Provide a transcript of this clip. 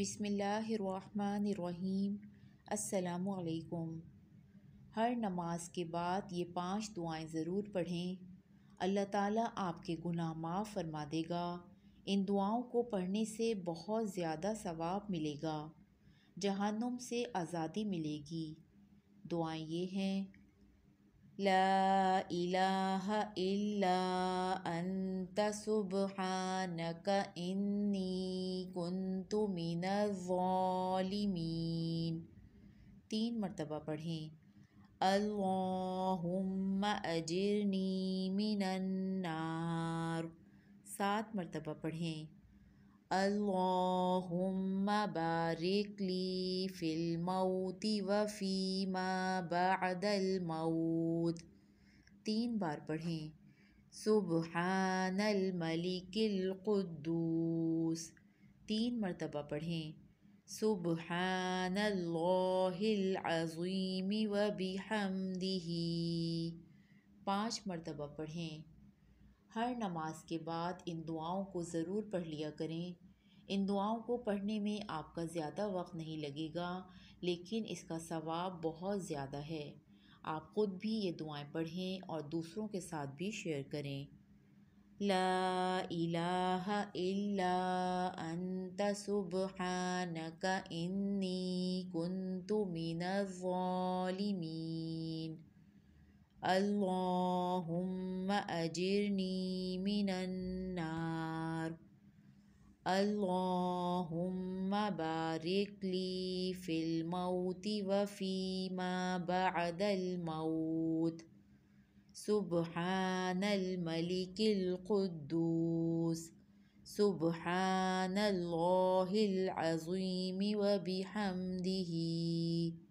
بسم اللہ الرحمن الرحیم السلام علیکم ہر نماز کے بعد یہ پانچ دعائیں ضرور پڑھیں اللہ تعالیٰ آپ کے گناہ معاف فرما دے گا ان دعاؤں کو پڑھنے سے بہت زیادہ ثواب ملے گا جہانم سے آزادی ملے گی دعائیں یہ ہیں لا الہ الا انت سبحانک انی کنت من الظالمین تین مرتبہ پڑھیں اللہم اجرنی من النار سات مرتبہ پڑھیں بارك لي في الموت و فی الموت تین بار پڑھیں سبحان القدوس تین مرتبہ پڑھیں سبحان و وبدہی پانچ مرتبہ پڑھیں ہر نماز کے بعد ان دعاؤں کو ضرور پڑھ لیا کریں ان دعاؤں کو پڑھنے میں آپ کا زیادہ وقت نہیں لگے گا لیکن اس کا ثواب بہت زیادہ ہے آپ خود بھی یہ دعائیں پڑھیں اور دوسروں کے ساتھ بھی شیئر کریں لا الہ الا انت سبحانک انی کنت من الظالمین اللهم أجرني من النار اللهم بارك لي في الموت وفيما بعد الموت سبحان الملك القدوس سبحان الله العظيم وبحمده